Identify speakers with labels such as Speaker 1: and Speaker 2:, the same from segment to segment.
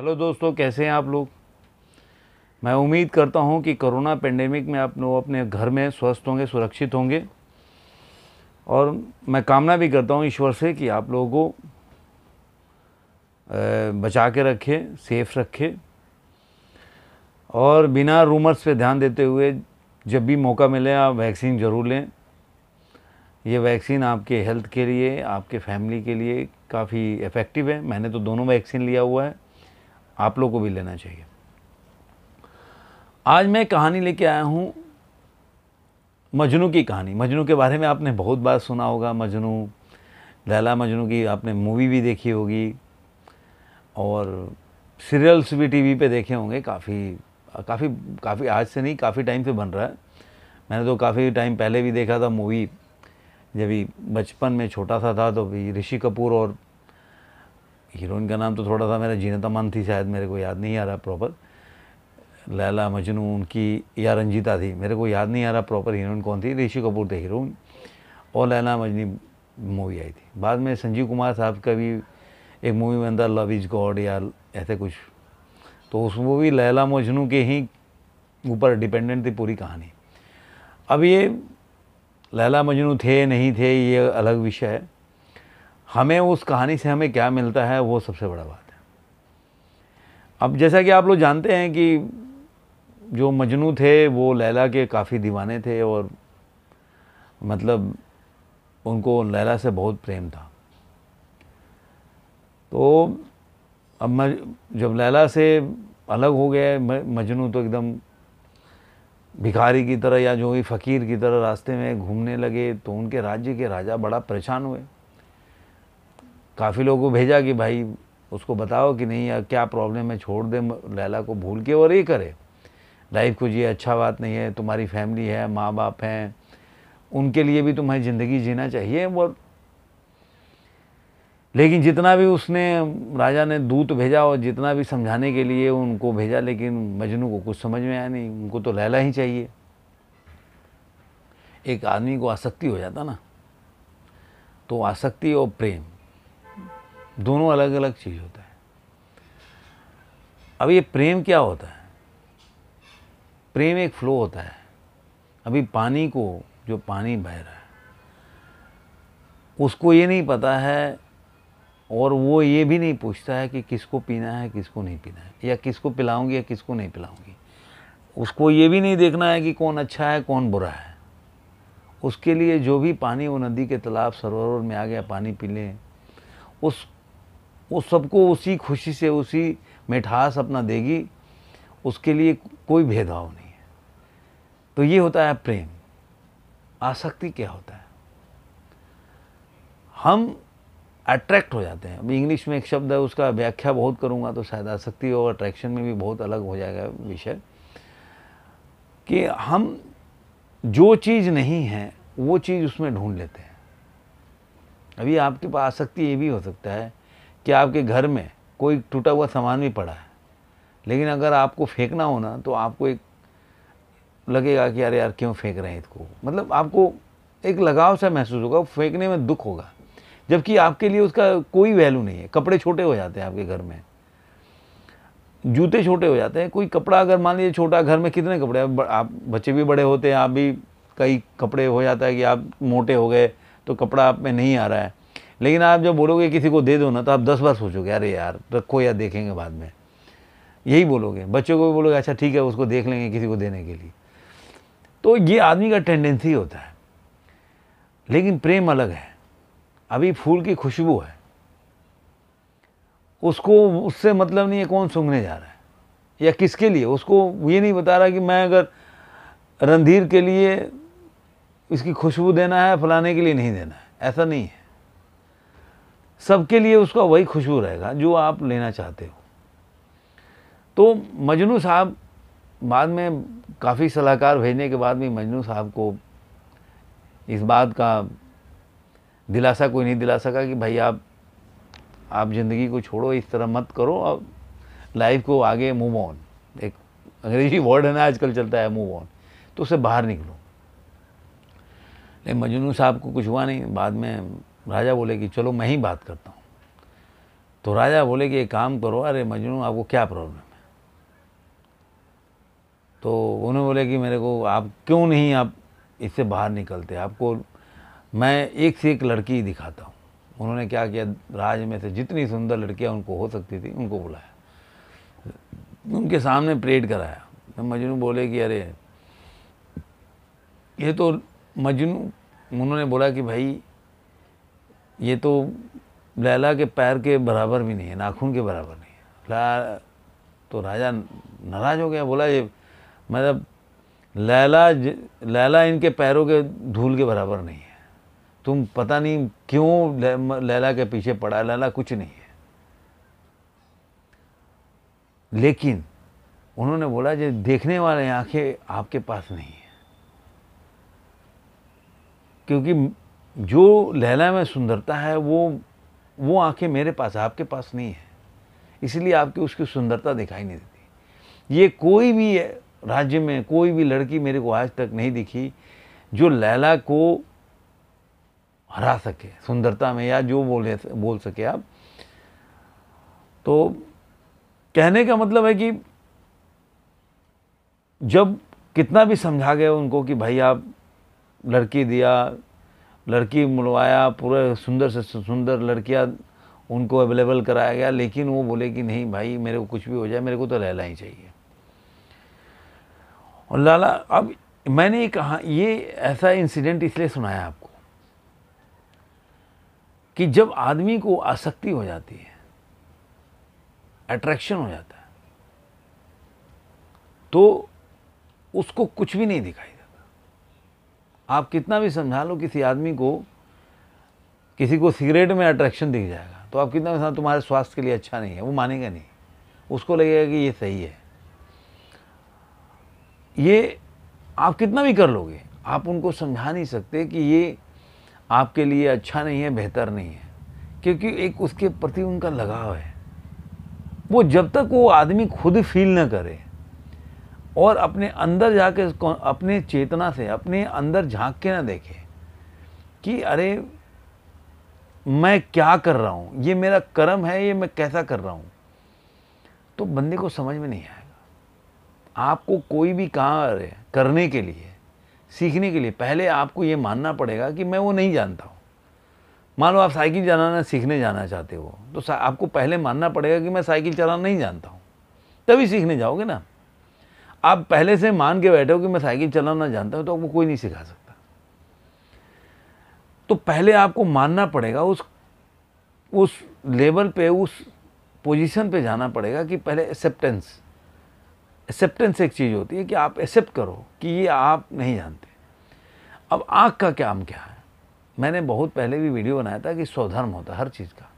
Speaker 1: hello दोस्तों कैसे हैं आप लोग मैं उम्मीद करता हूं कि कोरोना पेंडेमिक में आप लोग अपने घर में स्वस्थ होंगे सुरक्षित होंगे और मैं कामना भी करता हूं ईश्वर से कि आप लोगों को बचा के रखे सेफ रखे और बिना रूमर्स पे ध्यान देते हुए जब भी मौका मिले आप वैक्सीन ज़रूर लें ये वैक्सीन आपके हेल्थ के लिए आपके फैमिली के लिए काफ़ी इफ़ेक्टिव है मैंने तो दोनों वैक्सीन लिया हुआ है आप लोगों को भी लेना चाहिए आज मैं कहानी लेके आया हूँ मजनू की कहानी मजनू के बारे में आपने बहुत बार सुना होगा मजनू लैला मजनू की आपने मूवी भी देखी होगी और सीरियल्स भी टीवी पे देखे होंगे काफ़ी काफ़ी काफ़ी आज से नहीं काफ़ी टाइम से बन रहा है मैंने तो काफ़ी टाइम पहले भी देखा था मूवी जब भी बचपन में छोटा सा था तो ऋषि कपूर और हीरोइन का नाम तो थोड़ा सा मेरा जीनता मन थी शायद मेरे को याद नहीं आ रहा प्रॉपर लैला मजनू उनकी या रंजीता थी मेरे को याद नहीं आ रहा प्रॉपर हीरोइन कौन थी ऋषि कपूर थे हीरोइन और लैला मजनी मूवी आई थी बाद में संजीव कुमार साहब का भी एक मूवी में अंदर लव इज गॉड या ऐसे कुछ तो उस मूवी लैला मजनू के ही ऊपर डिपेंडेंट थी पूरी कहानी अब ये लैला मजनू थे नहीं थे ये अलग विषय है हमें उस कहानी से हमें क्या मिलता है वो सबसे बड़ा बात है अब जैसा कि आप लोग जानते हैं कि जो मजनू थे वो लैला के काफ़ी दीवाने थे और मतलब उनको लैला से बहुत प्रेम था तो अब मज जब लैला से अलग हो गए मजनू तो एकदम भिखारी की तरह या जो भी फ़कीर की तरह रास्ते में घूमने लगे तो उनके राज्य के राजा बड़ा परेशान हुए काफ़ी लोगों को भेजा कि भाई उसको बताओ कि नहीं यार क्या प्रॉब्लम है छोड़ दे लैला को भूल के और ये करे लाइफ को जी अच्छा बात नहीं है तुम्हारी फैमिली है माँ बाप हैं उनके लिए भी तुम्हें ज़िंदगी जीना चाहिए वो लेकिन जितना भी उसने राजा ने दूत भेजा और जितना भी समझाने के लिए उनको भेजा लेकिन मजनू को कुछ समझ में आया नहीं उनको तो लैला ही चाहिए एक आदमी को आसक्ति हो जाता ना तो आसक्ति और प्रेम दोनों अलग अलग चीज़ होता है अब ये प्रेम क्या होता है प्रेम एक फ्लो होता है अभी पानी को जो पानी बह रहा है उसको ये नहीं पता है और वो ये भी नहीं पूछता है कि किसको पीना है किसको नहीं पीना है या किसको पिलाऊंगी या किसको नहीं पिलाऊंगी उसको ये भी नहीं देखना है कि कौन अच्छा है कौन बुरा है उसके लिए जो भी पानी वो नदी के तालाब सरोवर में आ गया पानी पी लें उस वो सबको उसी खुशी से उसी मिठास अपना देगी उसके लिए कोई भेदभाव नहीं है तो ये होता है प्रेम आसक्ति क्या होता है हम अट्रैक्ट हो जाते हैं अभी इंग्लिश में एक शब्द है उसका व्याख्या बहुत करूँगा तो शायद आसक्ति और अट्रैक्शन में भी बहुत अलग हो जाएगा विषय कि हम जो चीज़ नहीं है वो चीज़ उसमें ढूंढ लेते हैं अभी आपके पास आसक्ति ये भी हो सकता है कि आपके घर में कोई टूटा हुआ सामान भी पड़ा है लेकिन अगर आपको फेंकना हो ना तो आपको एक लगेगा कि यार यार क्यों फेंक रहे हैं इसको मतलब आपको एक लगाव सा महसूस होगा फेंकने में दुख होगा जबकि आपके लिए उसका कोई वैल्यू नहीं है कपड़े छोटे हो जाते हैं आपके घर में जूते छोटे हो जाते हैं कोई कपड़ा अगर मान लीजिए छोटा घर में कितने कपड़े आप, आप बच्चे भी बड़े होते हैं आप भी कई कपड़े हो जाता है कि आप मोटे हो गए तो कपड़ा आप में नहीं आ रहा है लेकिन आप जब बोलोगे किसी को दे दो ना तो आप दस बार सोचोगे अरे यार रखो या देखेंगे बाद में यही बोलोगे बच्चों को भी बोलोगे अच्छा ठीक है उसको देख लेंगे किसी को देने के लिए तो ये आदमी का टेंडेंसी होता है लेकिन प्रेम अलग है अभी फूल की खुशबू है उसको उससे मतलब नहीं है कौन सूंघने जा रहा है या किसके लिए उसको ये नहीं बता रहा कि मैं अगर रणधीर के लिए इसकी खुशबू देना है फलाने के लिए नहीं देना है ऐसा नहीं है सबके लिए उसका वही खुशबू रहेगा जो आप लेना चाहते हो तो मजनू साहब बाद में काफ़ी सलाहकार भेजने के बाद भी मजनू साहब को इस बात का दिलासा कोई नहीं दिला सका कि भाई आप आप ज़िंदगी को छोड़ो इस तरह मत करो और लाइफ को आगे मूव ऑन एक अंग्रेजी वर्ड है ना आजकल चलता है मूव ऑन तो उससे बाहर निकलो लेकिन मजनू साहब को कुछ हुआ नहीं बाद में राजा बोले कि चलो मैं ही बात करता हूँ तो राजा बोले कि एक काम करो अरे मजनू आपको क्या प्रॉब्लम है तो उन्होंने बोले कि मेरे को आप क्यों नहीं आप इससे बाहर निकलते आपको मैं एक से एक लड़की दिखाता हूँ उन्होंने क्या किया राज में से जितनी सुंदर लड़कियाँ उनको हो सकती थी उनको बुलाया उनके सामने परेड कराया तो मजनू बोले कि अरे ये तो मजनू उन्होंने बोला कि भाई ये तो लैला के पैर के बराबर भी नहीं है नाखून के बराबर नहीं है ला तो राजा नाराज हो गया बोला ये मतलब लैला लैला इनके पैरों के धूल के बराबर नहीं है तुम पता नहीं क्यों लैला के पीछे पड़ा लैला कुछ नहीं है लेकिन उन्होंने बोला जो देखने वाले आंखें आपके पास नहीं है क्योंकि जो लहला में सुंदरता है वो वो आंखें मेरे पास आपके पास नहीं है इसलिए आपकी उसकी सुंदरता दिखाई नहीं देती ये कोई भी राज्य में कोई भी लड़की मेरे को आज तक नहीं दिखी जो लैला को हरा सके सुंदरता में या जो बोले बोल सके आप तो कहने का मतलब है कि जब कितना भी समझा गया उनको कि भाई आप लड़की दिया लड़की मुड़वाया पूरे सुंदर से सुंदर लड़कियाँ उनको अवेलेबल कराया गया लेकिन वो बोले कि नहीं भाई मेरे को कुछ भी हो जाए मेरे को तो रहना ही चाहिए और लाला अब मैंने ये कहा ये ऐसा इंसिडेंट इसलिए सुनाया आपको कि जब आदमी को आसक्ति हो जाती है अट्रैक्शन हो जाता है तो उसको कुछ भी नहीं दिखाई आप कितना भी समझा लो किसी आदमी को किसी को सिगरेट में अट्रैक्शन दिख जाएगा तो आप कितना भी समझा तुम्हारे स्वास्थ्य के लिए अच्छा नहीं है वो मानेगा नहीं उसको लगेगा कि ये सही है ये आप कितना भी कर लोगे आप उनको समझा नहीं सकते कि ये आपके लिए अच्छा नहीं है बेहतर नहीं है क्योंकि एक उसके प्रति उनका लगाव है वो जब तक वो आदमी खुद फील ना करे और अपने अंदर जाके अपने चेतना से अपने अंदर झांक के ना देखे कि अरे मैं क्या कर रहा हूँ ये मेरा कर्म है ये मैं कैसा कर रहा हूँ तो बंदे को समझ में नहीं आएगा आपको कोई भी काम करने के लिए सीखने के लिए पहले आपको ये मानना पड़ेगा कि मैं वो नहीं जानता हूँ मान लो आप साइकिल चलाना सीखने जाना चाहते हो तो आपको पहले मानना पड़ेगा कि मैं साइकिल चलाना नहीं जानता हूँ तभी सीखने जाओगे ना आप पहले से मान के बैठे हो कि मैं साइकिल चलाना जानता हूँ तो आपको कोई नहीं सिखा सकता तो पहले आपको मानना पड़ेगा उस उस लेवल पे उस पोजीशन पे जाना पड़ेगा कि पहले एक्सेप्टेंस एक्सेप्टेंस एक चीज़ होती है कि आप एक्सेप्ट करो कि ये आप नहीं जानते अब आँख का काम क्या है मैंने बहुत पहले भी वीडियो बनाया था कि स्वधर्म होता है हर चीज़ का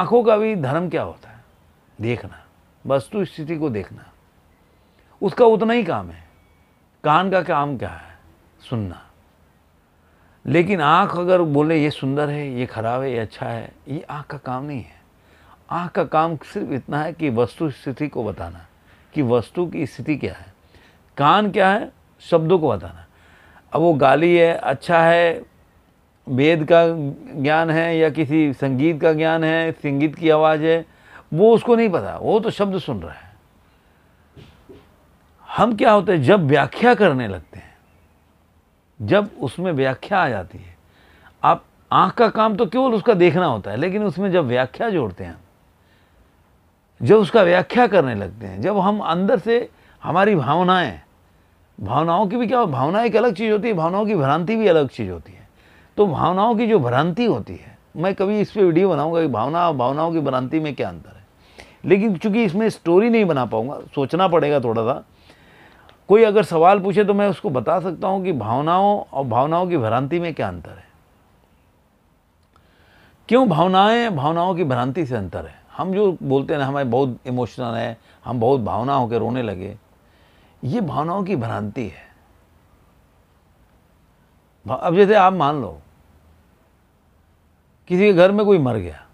Speaker 1: आँखों का भी धर्म क्या होता है देखना वस्तु स्थिति को देखना उसका उतना ही काम है कान का काम क्या है सुनना लेकिन आँख अगर बोले ये सुंदर है ये खराब है ये अच्छा है ये आँख का काम नहीं है आँख का काम सिर्फ इतना है कि वस्तु स्थिति को बताना कि वस्तु की स्थिति क्या है कान क्या है शब्दों को बताना अब वो गाली है अच्छा है वेद का ज्ञान है या किसी संगीत का ज्ञान है संगीत की आवाज़ है वो उसको नहीं पता वो तो शब्द सुन रहा है हम क्या होते हैं जब व्याख्या करने लगते हैं जब उसमें व्याख्या आ जाती है आप आंख का काम तो केवल उसका देखना होता है लेकिन उसमें जब व्याख्या जोड़ते हैं जब उसका व्याख्या करने लगते हैं जब हम अंदर से हमारी भावनाएं भावनाओं की भी क्या भावना एक अलग चीज़ होती है भावनाओं की भ्रांति भी अलग चीज़ होती है तो भावनाओं की जो भ्रांति होती है मैं कभी इस पर वीडियो बनाऊंगा कि भावना और भावनाओं की भ्रांति में क्या अंतर है लेकिन चूंकि इसमें स्टोरी नहीं बना पाऊंगा सोचना पड़ेगा थोड़ा सा कोई अगर सवाल पूछे तो मैं उसको बता सकता हूँ कि भावनाओं और भावनाओं की भ्रांति में क्या अंतर है क्यों भावनाएं भावनाओं की भ्रांति से अंतर है हम जो बोलते हैं हमारे हमें बहुत इमोशनल है हम बहुत भावना होकर रोने लगे ये भावनाओं की भ्रांति है अब जैसे आप मान लो किसी के घर में कोई मर गया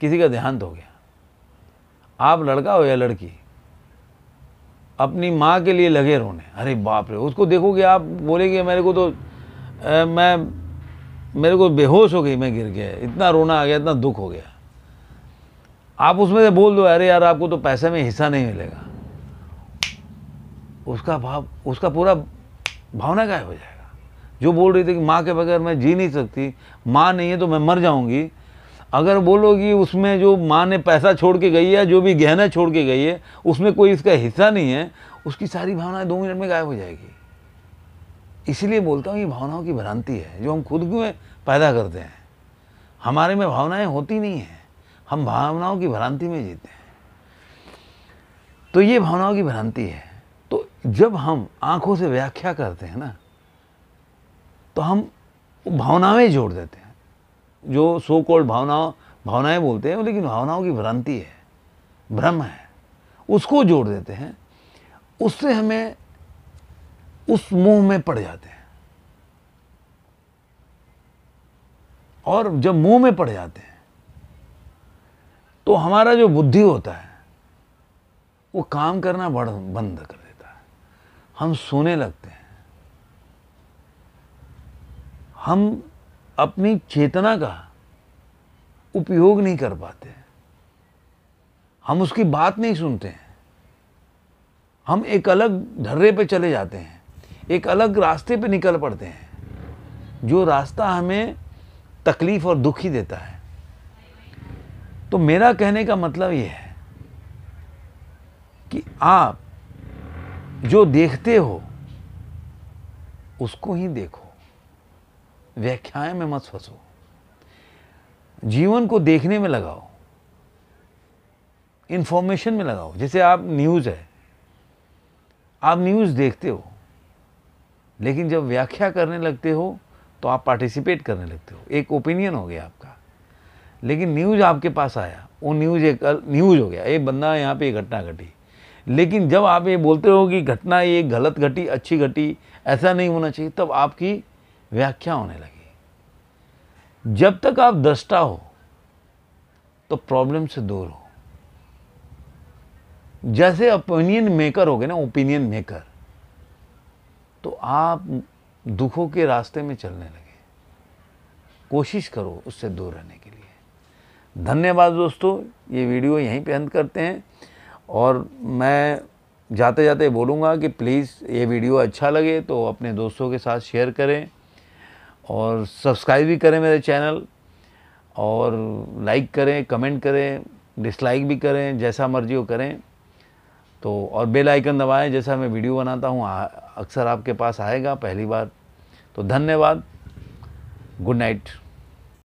Speaker 1: किसी का देहांत हो गया आप लड़का हो या लड़की अपनी माँ के लिए लगे रोने अरे बाप रे उसको देखोगे आप बोलेंगे मेरे को तो आ, मैं मेरे को बेहोश हो गई मैं गिर गया इतना रोना आ गया इतना दुख हो गया आप उसमें से बोल दो अरे यार आपको तो पैसे में हिस्सा नहीं मिलेगा उसका भाव उसका पूरा भावना गायब हो जाएगा जो बोल रही थी कि माँ के बगैर मैं जी नहीं सकती माँ नहीं है तो मैं मर जाऊँगी अगर बोलोगी उसमें जो माँ ने पैसा छोड़ के गई है जो भी गहना छोड़ के गई है उसमें कोई इसका हिस्सा नहीं है उसकी सारी भावनाएं दो मिनट में गायब हो जाएगी इसलिए बोलता हूँ ये भावनाओं की भ्रांति है जो हम खुद में पैदा करते हैं हमारे में भावनाएं होती नहीं हैं हम भावनाओं की भ्रांति में जीते हैं तो ये भावनाओं की भ्रांति है तो जब हम आँखों से व्याख्या करते हैं ना तो हम भावनाएँ जोड़ देते हैं जो सो कोल्ड भावना भावनाएं बोलते हैं लेकिन भावनाओं की भ्रांति है भ्रम है उसको जोड़ देते हैं उससे हमें उस मोह में पड़ जाते हैं और जब मोह में पड़ जाते हैं तो हमारा जो बुद्धि होता है वो काम करना बड़ बंद कर देता है हम सोने लगते हैं हम अपनी चेतना का उपयोग नहीं कर पाते हम उसकी बात नहीं सुनते हैं हम एक अलग धर्रे पे चले जाते हैं एक अलग रास्ते पे निकल पड़ते हैं जो रास्ता हमें तकलीफ़ और दुख ही देता है तो मेरा कहने का मतलब ये है कि आप जो देखते हो उसको ही देखो व्याख्याएं में मत फंसो जीवन को देखने में लगाओ इन्फॉर्मेशन में लगाओ जैसे आप न्यूज़ है आप न्यूज़ देखते हो लेकिन जब व्याख्या करने लगते हो तो आप पार्टिसिपेट करने लगते हो एक ओपिनियन हो गया आपका लेकिन न्यूज़ आपके पास आया वो न्यूज़ एक न्यूज़ हो गया ये बंदा यहाँ पे घटना घटी लेकिन जब आप ये बोलते हो कि घटना ये गलत घटी अच्छी घटी ऐसा नहीं होना चाहिए तब आपकी व्याख्या होने लगी जब तक आप दृष्टा हो तो प्रॉब्लम से दूर हो जैसे ओपिनियन मेकर हो गए ना ओपिनियन मेकर तो आप दुखों के रास्ते में चलने लगे कोशिश करो उससे दूर रहने के लिए धन्यवाद दोस्तों ये वीडियो यहीं पे अंत करते हैं और मैं जाते जाते बोलूँगा कि प्लीज़ ये वीडियो अच्छा लगे तो अपने दोस्तों के साथ शेयर करें और सब्सक्राइब भी करें मेरे चैनल और लाइक करें कमेंट करें डिसलाइक भी करें जैसा मर्जी हो करें तो और बेल आइकन दबाएं जैसा मैं वीडियो बनाता हूँ अक्सर आपके पास आएगा पहली बार तो धन्यवाद गुड नाइट